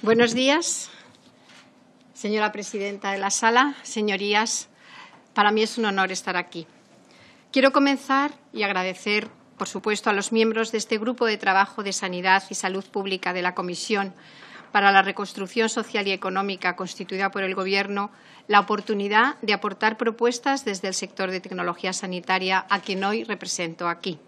Buenos días, señora presidenta de la sala, señorías. Para mí es un honor estar aquí. Quiero comenzar y agradecer, por supuesto, a los miembros de este Grupo de Trabajo de Sanidad y Salud Pública de la Comisión para la Reconstrucción Social y Económica constituida por el Gobierno la oportunidad de aportar propuestas desde el sector de tecnología sanitaria a quien hoy represento aquí.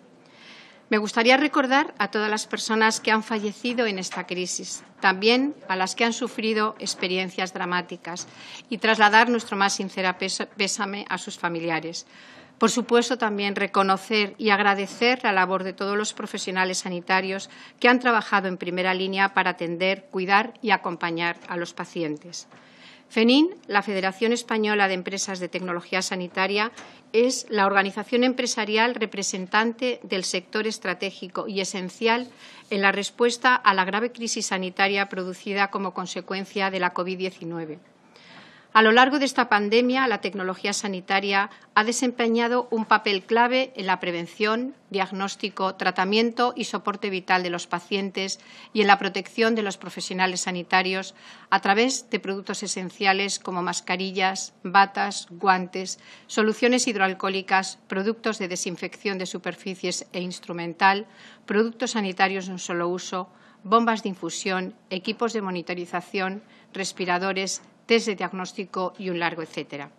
Me gustaría recordar a todas las personas que han fallecido en esta crisis, también a las que han sufrido experiencias dramáticas, y trasladar nuestro más sincero pésame a sus familiares. Por supuesto, también reconocer y agradecer la labor de todos los profesionales sanitarios que han trabajado en primera línea para atender, cuidar y acompañar a los pacientes. FENIN, la Federación Española de Empresas de Tecnología Sanitaria, es la organización empresarial representante del sector estratégico y esencial en la respuesta a la grave crisis sanitaria producida como consecuencia de la COVID-19. A lo largo de esta pandemia, la tecnología sanitaria ha desempeñado un papel clave en la prevención, diagnóstico, tratamiento y soporte vital de los pacientes y en la protección de los profesionales sanitarios a través de productos esenciales como mascarillas, batas, guantes, soluciones hidroalcohólicas, productos de desinfección de superficies e instrumental, productos sanitarios de un solo uso, bombas de infusión, equipos de monitorización, respiradores, test de diagnóstico y un largo etcétera,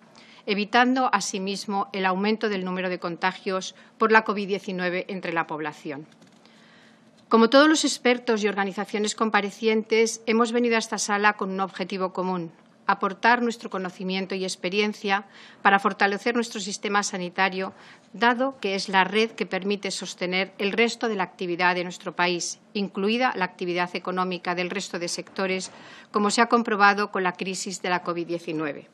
evitando asimismo el aumento del número de contagios por la COVID-19 entre la población. Como todos los expertos y organizaciones comparecientes, hemos venido a esta sala con un objetivo común, aportar nuestro conocimiento y experiencia para fortalecer nuestro sistema sanitario, dado que es la red que permite sostener el resto de la actividad de nuestro país, incluida la actividad económica del resto de sectores, como se ha comprobado con la crisis de la COVID-19.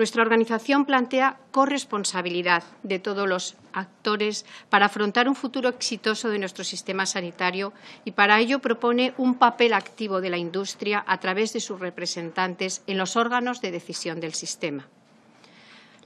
Nuestra organización plantea corresponsabilidad de todos los actores para afrontar un futuro exitoso de nuestro sistema sanitario y para ello propone un papel activo de la industria a través de sus representantes en los órganos de decisión del sistema.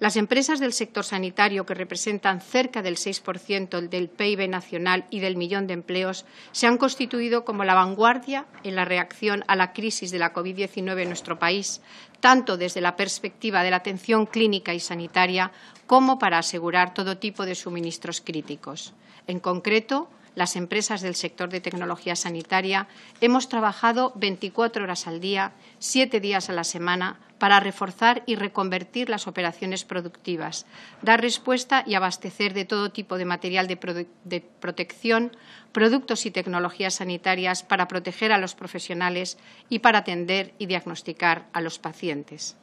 Las empresas del sector sanitario, que representan cerca del 6% del PIB nacional y del millón de empleos, se han constituido como la vanguardia en la reacción a la crisis de la COVID-19 en nuestro país, tanto desde la perspectiva de la atención clínica y sanitaria como para asegurar todo tipo de suministros críticos. En concreto, las empresas del sector de tecnología sanitaria hemos trabajado 24 horas al día, siete días a la semana, para reforzar y reconvertir las operaciones productivas, dar respuesta y abastecer de todo tipo de material de, protección, productos y tecnologías sanitarias para proteger a los profesionales y para atender y diagnosticar a los pacientes.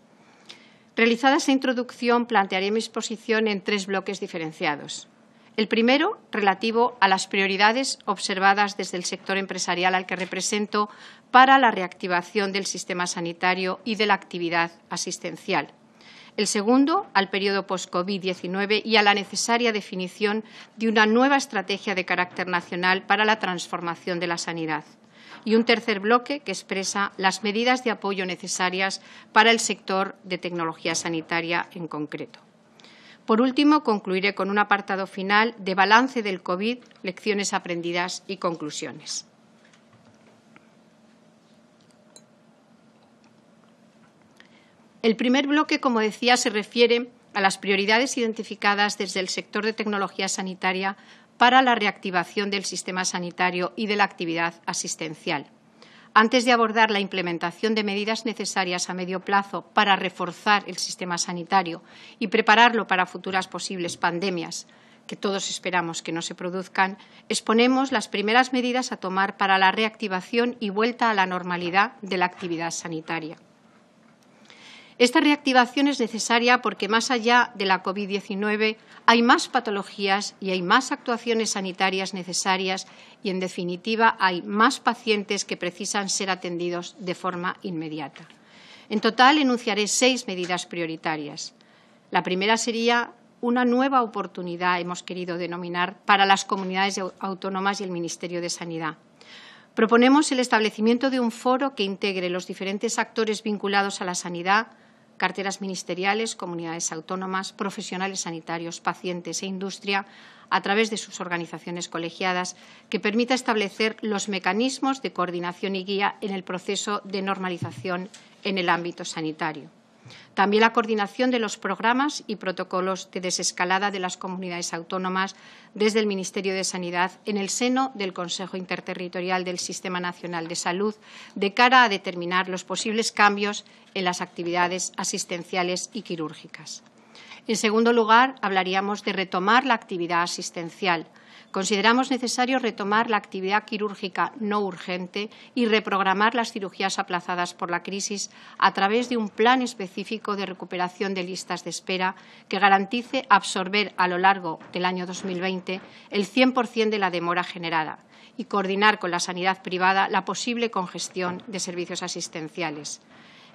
Realizada esta introducción, plantearé mi exposición en tres bloques diferenciados. El primero, relativo a las prioridades observadas desde el sector empresarial al que represento para la reactivación del sistema sanitario y de la actividad asistencial. El segundo, al periodo post-COVID-19 y a la necesaria definición de una nueva estrategia de carácter nacional para la transformación de la sanidad. Y un tercer bloque que expresa las medidas de apoyo necesarias para el sector de tecnología sanitaria en concreto. Por último, concluiré con un apartado final de balance del COVID, lecciones aprendidas y conclusiones. El primer bloque, como decía, se refiere a las prioridades identificadas desde el sector de tecnología sanitaria para la reactivación del sistema sanitario y de la actividad asistencial. Antes de abordar la implementación de medidas necesarias a medio plazo para reforzar el sistema sanitario y prepararlo para futuras posibles pandemias, que todos esperamos que no se produzcan, exponemos las primeras medidas a tomar para la reactivación y vuelta a la normalidad de la actividad sanitaria. Esta reactivación es necesaria porque más allá de la COVID-19 hay más patologías y hay más actuaciones sanitarias necesarias y, en definitiva, hay más pacientes que precisan ser atendidos de forma inmediata. En total, enunciaré seis medidas prioritarias. La primera sería una nueva oportunidad, hemos querido denominar, para las comunidades autónomas y el Ministerio de Sanidad. Proponemos el establecimiento de un foro que integre los diferentes actores vinculados a la sanidad, carteras ministeriales, comunidades autónomas, profesionales sanitarios, pacientes e industria a través de sus organizaciones colegiadas, que permita establecer los mecanismos de coordinación y guía en el proceso de normalización en el ámbito sanitario. También la coordinación de los programas y protocolos de desescalada de las comunidades autónomas desde el Ministerio de Sanidad en el seno del Consejo Interterritorial del Sistema Nacional de Salud de cara a determinar los posibles cambios en las actividades asistenciales y quirúrgicas. En segundo lugar, hablaríamos de retomar la actividad asistencial. Consideramos necesario retomar la actividad quirúrgica no urgente y reprogramar las cirugías aplazadas por la crisis a través de un plan específico de recuperación de listas de espera que garantice absorber a lo largo del año 2020 el 100% de la demora generada y coordinar con la sanidad privada la posible congestión de servicios asistenciales.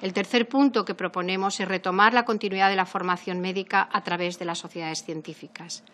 El tercer punto que proponemos es retomar la continuidad de la formación médica a través de las sociedades científicas.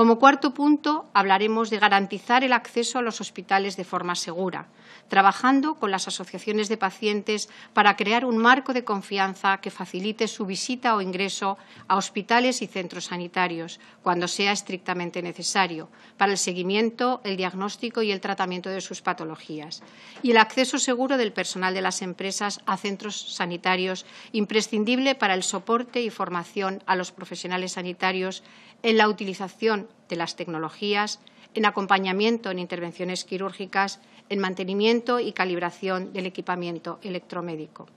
Como cuarto punto, hablaremos de garantizar el acceso a los hospitales de forma segura, trabajando con las asociaciones de pacientes para crear un marco de confianza que facilite su visita o ingreso a hospitales y centros sanitarios, cuando sea estrictamente necesario, para el seguimiento, el diagnóstico y el tratamiento de sus patologías, y el acceso seguro del personal de las empresas a centros sanitarios, imprescindible para el soporte y formación a los profesionales sanitarios en la utilización de las tecnologías, en acompañamiento en intervenciones quirúrgicas, en mantenimiento y calibración del equipamiento electromédico.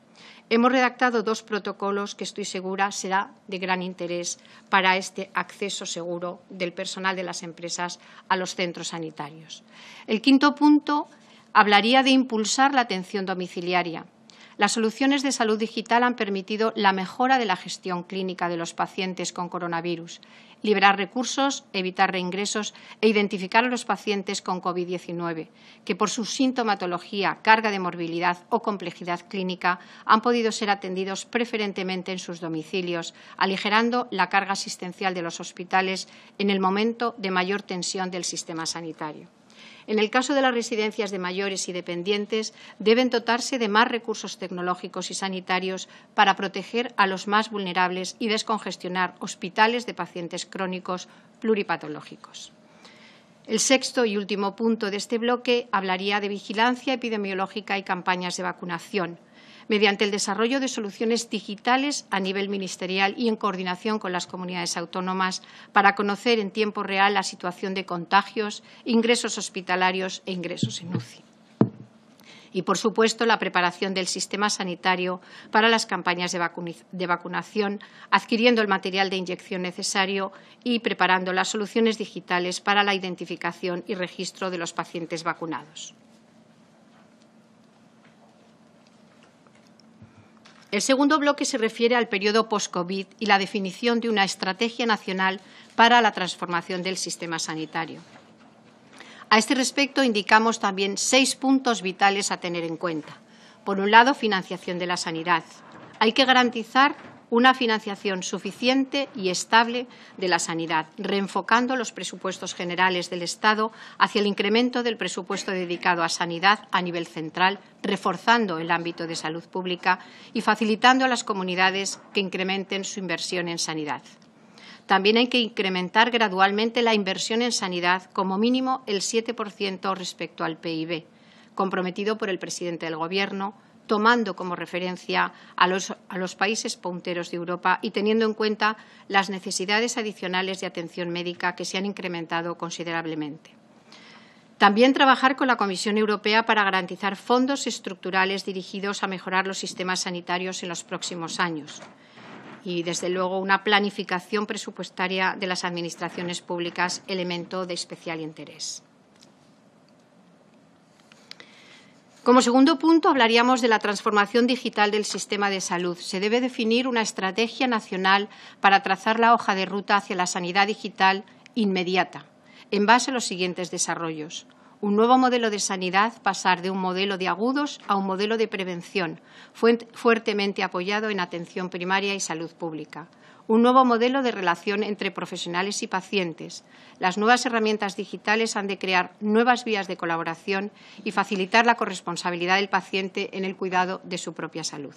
Hemos redactado dos protocolos que estoy segura será de gran interés para este acceso seguro del personal de las empresas a los centros sanitarios. El quinto punto hablaría de impulsar la atención domiciliaria. Las soluciones de salud digital han permitido la mejora de la gestión clínica de los pacientes con coronavirus, liberar recursos, evitar reingresos e identificar a los pacientes con COVID-19, que por su sintomatología, carga de morbilidad o complejidad clínica han podido ser atendidos preferentemente en sus domicilios, aligerando la carga asistencial de los hospitales en el momento de mayor tensión del sistema sanitario. En el caso de las residencias de mayores y dependientes, deben dotarse de más recursos tecnológicos y sanitarios para proteger a los más vulnerables y descongestionar hospitales de pacientes crónicos pluripatológicos. El sexto y último punto de este bloque hablaría de vigilancia epidemiológica y campañas de vacunación mediante el desarrollo de soluciones digitales a nivel ministerial y en coordinación con las comunidades autónomas para conocer en tiempo real la situación de contagios, ingresos hospitalarios e ingresos en UCI y, por supuesto, la preparación del sistema sanitario para las campañas de, vacunación, adquiriendo el material de inyección necesario y preparando las soluciones digitales para la identificación y registro de los pacientes vacunados. El segundo bloque se refiere al periodo post-COVID y la definición de una estrategia nacional para la transformación del sistema sanitario. A este respecto, indicamos también seis puntos vitales a tener en cuenta. Por un lado, financiación de la sanidad. Hay que garantizar una financiación suficiente y estable de la sanidad, reenfocando los presupuestos generales del Estado hacia el incremento del presupuesto dedicado a sanidad a nivel central, reforzando el ámbito de salud pública y facilitando a las comunidades que incrementen su inversión en sanidad. También hay que incrementar gradualmente la inversión en sanidad, como mínimo el 7% respecto al PIB, comprometido por el presidente del Gobierno tomando como referencia a los, países punteros de Europa y teniendo en cuenta las necesidades adicionales de atención médica que se han incrementado considerablemente. También trabajar con la Comisión Europea para garantizar fondos estructurales dirigidos a mejorar los sistemas sanitarios en los próximos años y, desde luego, una planificación presupuestaria de las administraciones públicas, elemento de especial interés. Como segundo punto, hablaríamos de la transformación digital del sistema de salud. Se debe definir una estrategia nacional para trazar la hoja de ruta hacia la sanidad digital inmediata, en base a los siguientes desarrollos. Un nuevo modelo de sanidad, pasar de un modelo de agudos a un modelo de prevención, fuertemente apoyado en atención primaria y salud pública un nuevo modelo de relación entre profesionales y pacientes. Las nuevas herramientas digitales han de crear nuevas vías de colaboración y facilitar la corresponsabilidad del paciente en el cuidado de su propia salud.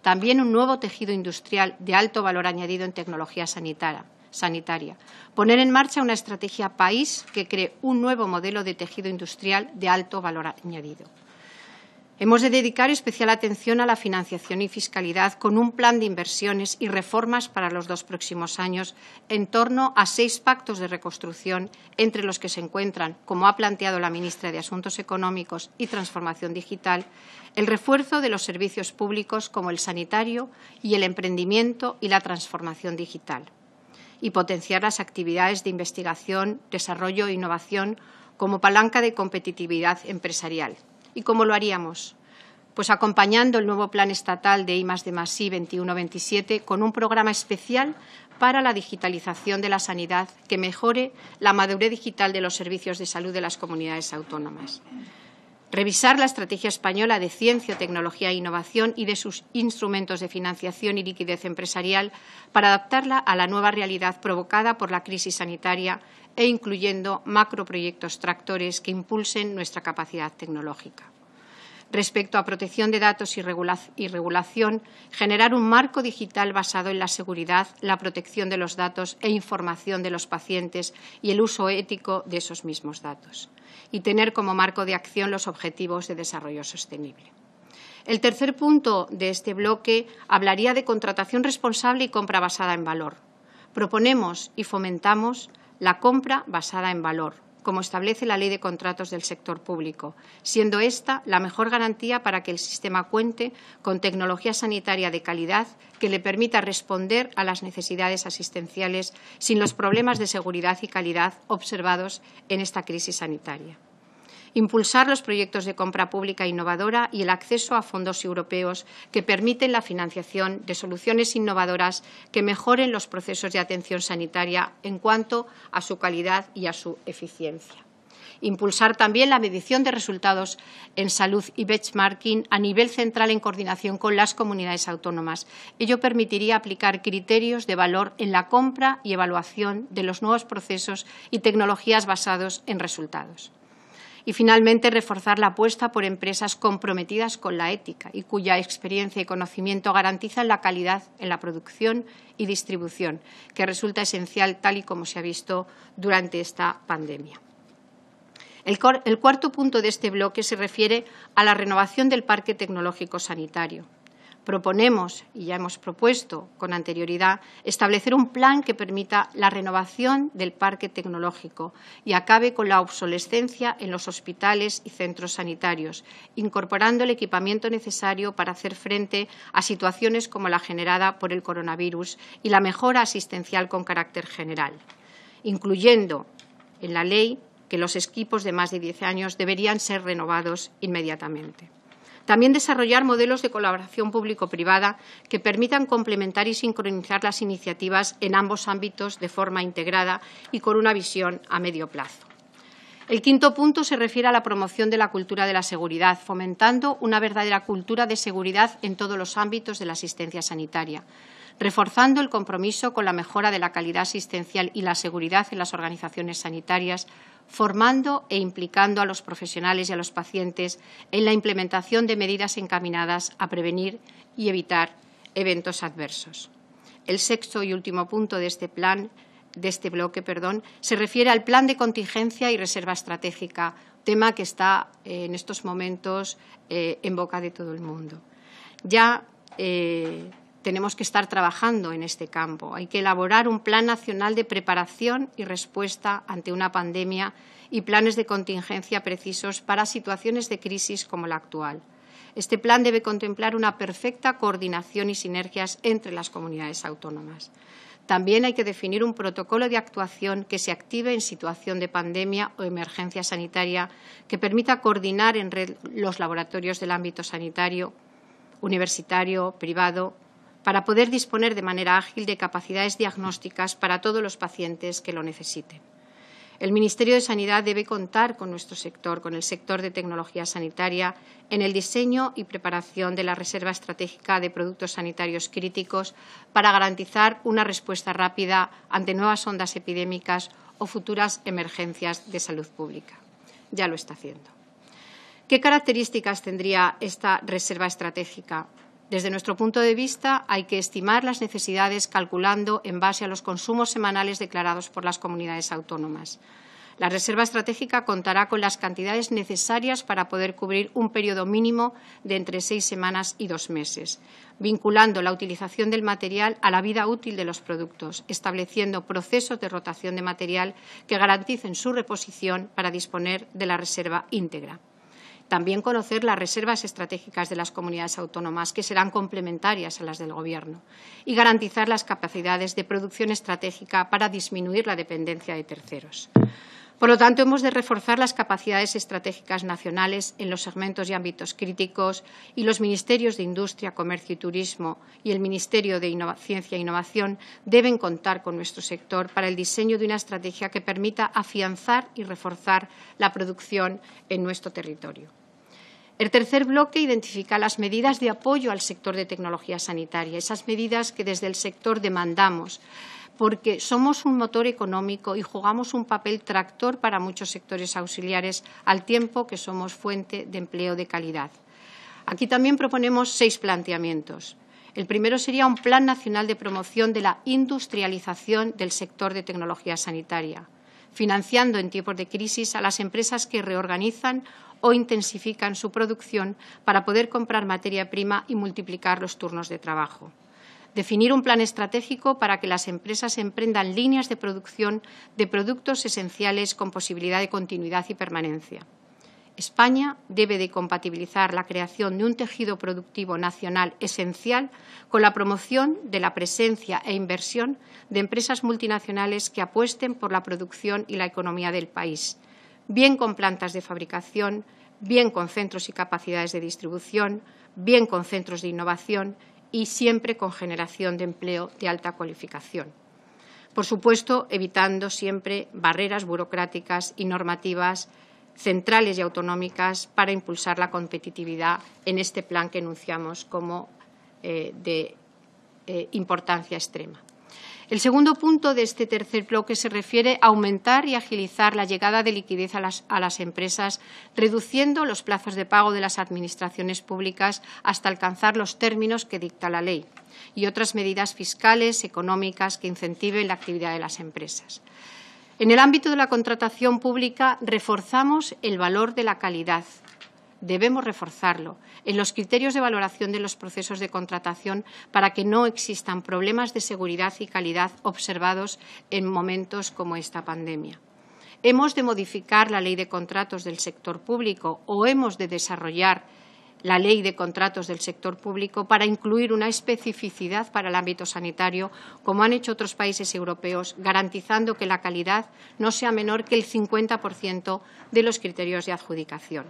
También un nuevo tejido industrial de alto valor añadido en tecnología sanitaria sanitaria. Poner en marcha una estrategia país que cree un nuevo modelo de tejido industrial de alto valor añadido. Hemos de dedicar especial atención a la financiación y fiscalidad con un plan de inversiones y reformas para los dos próximos años en torno a seis pactos de reconstrucción, entre los que se encuentran, como ha planteado la ministra de Asuntos Económicos y Transformación Digital, el refuerzo de los servicios públicos como el sanitario y el emprendimiento y la transformación digital, y potenciar las actividades de investigación, desarrollo e innovación como palanca de competitividad empresarial. ¿Y cómo lo haríamos? Pues acompañando el nuevo plan estatal de I de Masí 21 con un programa especial para la digitalización de la sanidad que mejore la madurez digital de los servicios de salud de las comunidades autónomas revisar la estrategia española de ciencia, tecnología e innovación y de sus instrumentos de financiación y liquidez empresarial para adaptarla a la nueva realidad provocada por la crisis sanitaria e incluyendo macroproyectos tractores que impulsen nuestra capacidad tecnológica. Respecto a protección de datos y, regulación, generar un marco digital basado en la seguridad, la protección de los datos e información de los pacientes y el uso ético de esos mismos datos y tener como marco de acción los objetivos de desarrollo sostenible. El tercer punto de este bloque hablaría de contratación responsable y compra basada en valor. Proponemos y fomentamos la compra basada en valor, como establece la Ley de Contratos del Sector Público, siendo esta la mejor garantía para que el sistema cuente con tecnología sanitaria de calidad que le permita responder a las necesidades asistenciales sin los problemas de seguridad y calidad observados en esta crisis sanitaria impulsar los proyectos de compra pública innovadora y el acceso a fondos europeos que permiten la financiación de soluciones innovadoras que mejoren los procesos de atención sanitaria en cuanto a su calidad y a su eficiencia impulsar también la medición de resultados en salud y benchmarking a nivel central en coordinación con las comunidades autónomas. Ello permitiría aplicar criterios de valor en la compra y evaluación de los nuevos procesos y tecnologías basados en resultados y, finalmente, reforzar la apuesta por empresas comprometidas con la ética y cuya experiencia y conocimiento garantizan la calidad en la producción y distribución, que resulta esencial tal y como se ha visto durante esta pandemia. El, cuarto punto de este bloque se refiere a la renovación del parque tecnológico sanitario proponemos y ya hemos propuesto con anterioridad establecer un plan que permita la renovación del parque tecnológico y acabe con la obsolescencia en los hospitales y centros sanitarios, incorporando el equipamiento necesario para hacer frente a situaciones como la generada por el coronavirus y la mejora asistencial con carácter general, incluyendo en la ley que los equipos de más de 10 años deberían ser renovados inmediatamente. También desarrollar modelos de colaboración público-privada que permitan complementar y sincronizar las iniciativas en ambos ámbitos de forma integrada y con una visión a medio plazo. El quinto punto se refiere a la promoción de la cultura de la seguridad, fomentando una verdadera cultura de seguridad en todos los ámbitos de la asistencia sanitaria, reforzando el compromiso con la mejora de la calidad asistencial y la seguridad en las organizaciones sanitarias, formando e implicando a los profesionales y a los pacientes en la implementación de medidas encaminadas a prevenir y evitar eventos adversos. El sexto y último punto de este plan de este bloque, perdón, se refiere al plan de contingencia y reserva estratégica, tema que está eh, en estos momentos eh, en boca de todo el mundo. Ya eh, tenemos que estar trabajando en este campo. Hay que elaborar un plan nacional de preparación y respuesta ante una pandemia y planes de contingencia precisos para situaciones de crisis como la actual. Este plan debe contemplar una perfecta coordinación y sinergias entre las comunidades autónomas. También hay que definir un protocolo de actuación que se active en situación de pandemia o emergencia sanitaria que permita coordinar en red los laboratorios del ámbito sanitario, universitario, privado para poder disponer de manera ágil de capacidades diagnósticas para todos los pacientes que lo necesiten. El Ministerio de Sanidad debe contar con nuestro sector, con el sector de tecnología sanitaria, en el diseño y preparación de la reserva estratégica de productos sanitarios críticos para garantizar una respuesta rápida ante nuevas ondas epidémicas o futuras emergencias de salud pública. Ya lo está haciendo. ¿Qué características tendría esta reserva estratégica? Desde nuestro punto de vista, hay que estimar las necesidades calculando en base a los consumos semanales declarados por las comunidades autónomas. La reserva estratégica contará con las cantidades necesarias para poder cubrir un periodo mínimo de entre seis semanas y dos meses, vinculando la utilización del material a la vida útil de los productos, estableciendo procesos de rotación de material que garanticen su reposición para disponer de la reserva íntegra. También conocer las reservas estratégicas de las comunidades autónomas, que serán complementarias a las del Gobierno, y garantizar las capacidades de producción estratégica para disminuir la dependencia de terceros. Por lo tanto, hemos de reforzar las capacidades estratégicas nacionales en los segmentos y ámbitos críticos y los ministerios de Industria, Comercio y Turismo y el Ministerio de Ciencia e Innovación deben contar con nuestro sector para el diseño de una estrategia que permita afianzar y reforzar la producción en nuestro territorio. El tercer bloque identifica las medidas de apoyo al sector de tecnología sanitaria, esas medidas que desde el sector demandamos porque somos un motor económico y jugamos un papel tractor para muchos sectores auxiliares, al tiempo que somos fuente de empleo de calidad. Aquí también proponemos seis planteamientos. El primero sería un Plan Nacional de Promoción de la Industrialización del Sector de Tecnología Sanitaria, financiando en tiempos de crisis a las empresas que reorganizan o intensifican su producción para poder comprar materia prima y multiplicar los turnos de trabajo. Definir un plan estratégico para que las empresas emprendan líneas de producción de productos esenciales con posibilidad de continuidad y permanencia. España debe de compatibilizar la creación de un tejido productivo nacional esencial con la promoción de la presencia e inversión de empresas multinacionales que apuesten por la producción y la economía del país, bien con plantas de fabricación, bien con centros y capacidades de distribución, bien con centros de innovación y siempre con generación de empleo de alta cualificación. Por supuesto, evitando siempre barreras burocráticas y normativas centrales y autonómicas para impulsar la competitividad en este plan que enunciamos como eh, de eh, importancia extrema. El segundo punto de este tercer bloque se refiere a aumentar y agilizar la llegada de liquidez a las, empresas, reduciendo los plazos de pago de las administraciones públicas hasta alcanzar los términos que dicta la ley y otras medidas fiscales, económicas que incentiven la actividad de las empresas. En el ámbito de la contratación pública reforzamos el valor de la calidad debemos reforzarlo en los criterios de valoración de los procesos de contratación para que no existan problemas de seguridad y calidad observados en momentos como esta pandemia. Hemos de modificar la ley de contratos del sector público o hemos de desarrollar la ley de contratos del sector público para incluir una especificidad para el ámbito sanitario, como han hecho otros países europeos, garantizando que la calidad no sea menor que el 50% de los criterios de adjudicación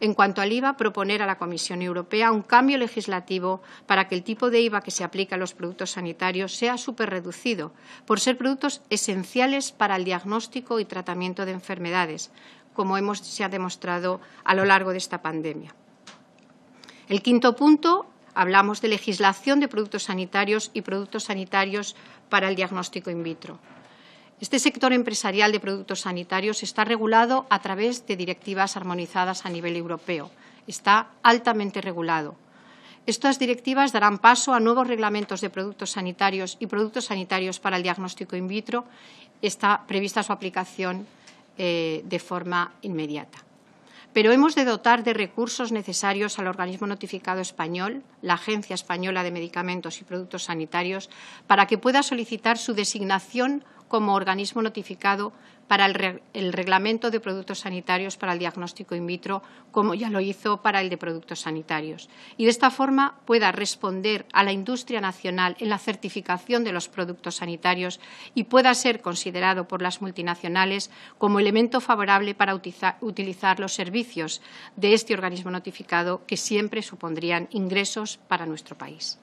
en cuanto al IVA, proponer a la Comisión Europea un cambio legislativo para que el tipo de IVA que se aplica a los productos sanitarios sea superreducido por ser productos esenciales para el diagnóstico y tratamiento de enfermedades, como hemos, se ha demostrado a lo largo de esta pandemia. El quinto punto, hablamos de legislación de productos sanitarios y productos sanitarios para el diagnóstico in vitro. Este sector empresarial de productos sanitarios está regulado a través de directivas armonizadas a nivel europeo. Está altamente regulado. Estas directivas darán paso a nuevos reglamentos de productos sanitarios y productos sanitarios para el diagnóstico in vitro. Está prevista su aplicación eh, de forma inmediata. Pero hemos de dotar de recursos necesarios al organismo notificado español, la Agencia Española de Medicamentos y Productos Sanitarios, para que pueda solicitar su designación como organismo notificado para el, reglamento de productos sanitarios para el diagnóstico in vitro, como ya lo hizo para el de productos sanitarios. Y de esta forma pueda responder a la industria nacional en la certificación de los productos sanitarios y pueda ser considerado por las multinacionales como elemento favorable para utilizar los servicios de este organismo notificado que siempre supondrían ingresos para nuestro país.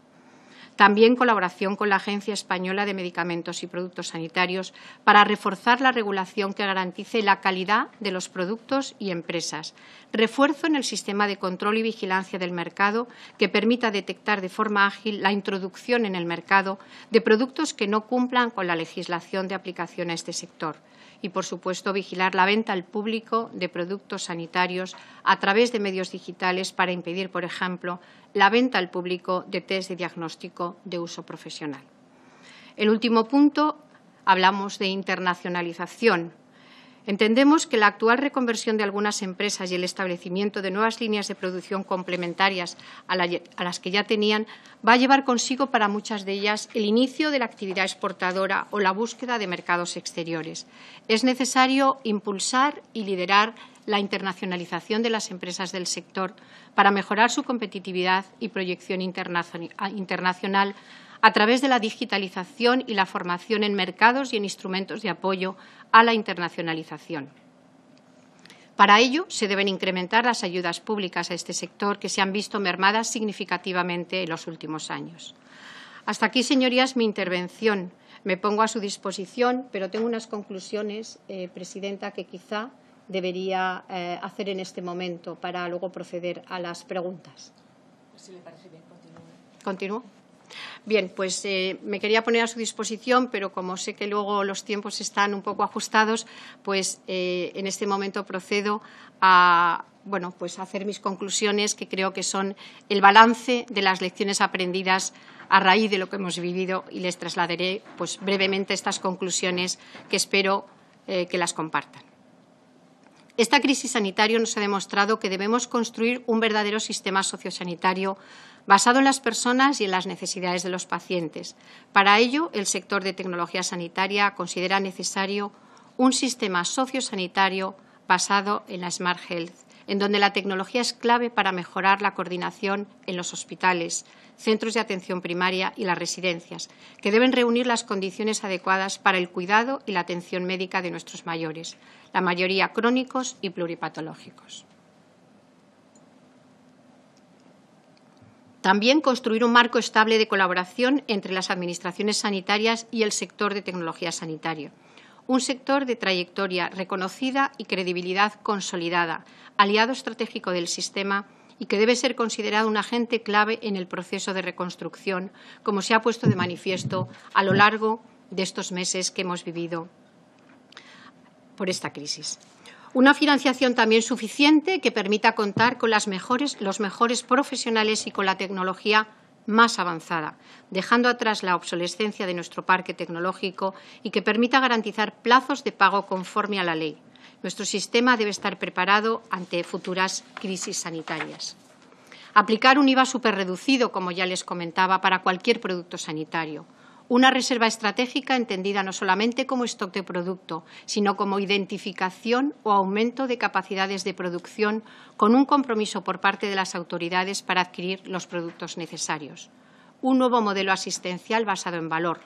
También colaboración con la Agencia Española de Medicamentos y Productos Sanitarios para reforzar la regulación que garantice la calidad de los productos y empresas. Refuerzo en el sistema de control y vigilancia del mercado que permita detectar de forma ágil la introducción en el mercado de productos que no cumplan con la legislación de aplicación a este sector y, por supuesto, vigilar la venta al público de productos sanitarios a través de medios digitales para impedir, por ejemplo, la venta al público de test de diagnóstico de uso profesional. El último punto, hablamos de internacionalización Entendemos que la actual reconversión de algunas empresas y el establecimiento de nuevas líneas de producción complementarias a, las que ya tenían va a llevar consigo para muchas de ellas el inicio de la actividad exportadora o la búsqueda de mercados exteriores. Es necesario impulsar y liderar la internacionalización de las empresas del sector para mejorar su competitividad y proyección ah, internacional a través de la digitalización y la formación en mercados y en instrumentos de apoyo a la internacionalización. Para ello, se deben incrementar las ayudas públicas a este sector que se han visto mermadas significativamente en los últimos años. Hasta aquí, señorías, mi intervención. Me pongo a su disposición, pero tengo unas conclusiones, eh, Presidenta, que quizá debería eh, hacer en este momento para luego proceder a las preguntas. Pues, si parece bien, Continúo. Bien, pues eh, me quería poner a su disposición, pero como sé que luego los tiempos están un poco ajustados, pues eh, en este momento procedo a bueno, pues hacer mis conclusiones, que creo que son el balance de las lecciones aprendidas a raíz de lo que hemos vivido y les trasladaré pues, brevemente estas conclusiones que espero eh, que las compartan. Esta crisis sanitaria nos ha demostrado que debemos construir un verdadero sistema sociosanitario basado en las personas y en las necesidades de los pacientes. Para ello, el sector de tecnología sanitaria considera necesario un sistema sociosanitario basado en la Smart Health, en donde la tecnología es clave para mejorar la coordinación en los hospitales, centros de atención primaria y las residencias, que deben reunir las condiciones adecuadas para el cuidado y la atención médica de nuestros mayores, la mayoría crónicos y pluripatológicos. También construir un marco estable de colaboración entre las administraciones sanitarias y el sector de tecnología sanitaria. Un sector de trayectoria reconocida y credibilidad consolidada, aliado estratégico del sistema y que debe ser considerado un agente clave en el proceso de reconstrucción, como se ha puesto de manifiesto a lo largo de estos meses que hemos vivido por esta crisis. Una financiación también suficiente que permita contar con los mejores profesionales y con la tecnología más avanzada, dejando atrás la obsolescencia de nuestro parque tecnológico y que permita garantizar plazos de pago conforme a la ley nuestro sistema debe estar preparado ante futuras crisis sanitarias. Aplicar un IVA superreducido, como ya les comentaba, para cualquier producto sanitario. Una reserva estratégica entendida no solamente como stock de producto, sino como identificación o aumento de capacidades de producción con un compromiso por parte de las autoridades para adquirir los productos necesarios. Un nuevo modelo asistencial basado en valor,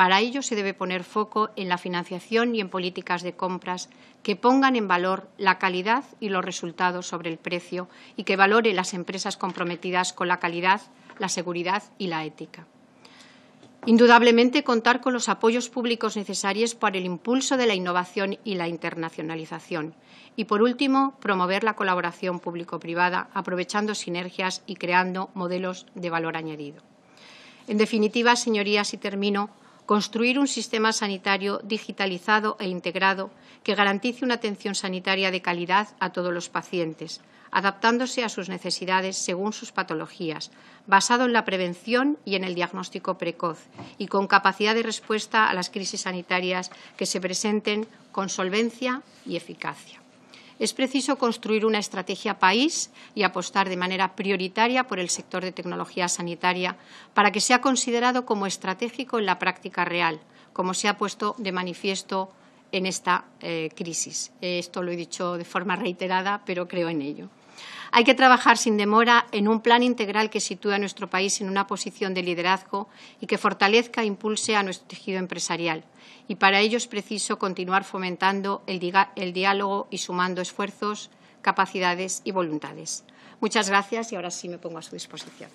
para ello se debe poner foco en la financiación y en políticas de compras que pongan en valor la calidad y los resultados sobre el precio y que valore las empresas comprometidas con la calidad, la seguridad y la ética. Indudablemente, contar con los apoyos públicos necesarios para el impulso de la innovación y la internacionalización. Y, por último, promover la colaboración público-privada, aprovechando sinergias y creando modelos de valor añadido. En definitiva, señorías, y termino, construir un sistema sanitario digitalizado e integrado que garantice una atención sanitaria de calidad a todos los pacientes, adaptándose a sus necesidades según sus patologías, basado en la prevención y en el diagnóstico precoz y con capacidad de respuesta a las crisis sanitarias que se presenten con solvencia y eficacia es preciso construir una estrategia país y apostar de manera prioritaria por el sector de tecnología sanitaria para que sea considerado como estratégico en la práctica real, como se ha puesto de manifiesto en esta eh, crisis. Esto lo he dicho de forma reiterada, pero creo en ello. Hay que trabajar sin demora en un plan integral que sitúe a nuestro país en una posición de liderazgo y que fortalezca e impulse a nuestro tejido empresarial. Y para ello es preciso continuar fomentando el, diálogo y sumando esfuerzos, capacidades y voluntades. Muchas gracias y ahora sí me pongo a su disposición.